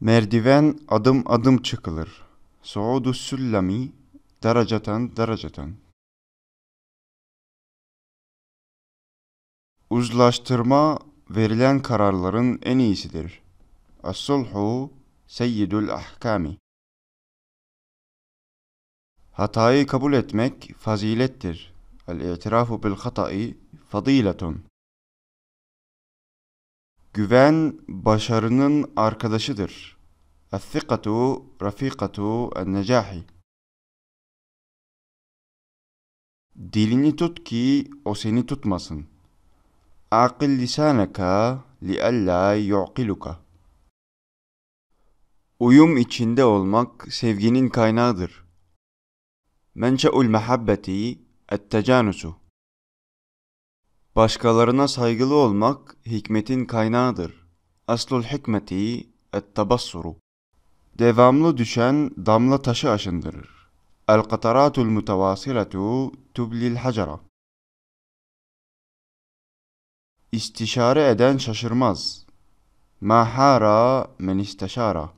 Merdiven adım adım çıkılır. Suudu süllemi dereceten dereceten. Uzlaştırma verilen kararların en iyisidir. As-sulhu seyyidul ahkami. Hatayı kabul etmek fazilettir. El-i'tirafu bil hata'i fadiletun. Güven başarının arkadaşıdır. الثقة رفيقة النجاح Dilini tut ki o seni tutmasın. Akıl lisanaka lialla yu'qiluka. Uyum içinde olmak sevginin kaynağıdır. Menşe'ul mehabbeti ettecanusu. Başkalarına saygılı olmak hikmetin kaynağıdır. Aslul hikmeti et-tabassuru. Devamlı düşen damla taşı aşındırır. El-kataratul mutavasilatu tublil hacara. İstişare eden şaşırmaz. Mahara men istişara.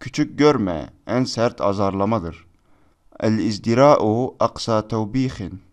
Küçük görme en sert azarlamadır. El-izdira'u aksa tevbihin.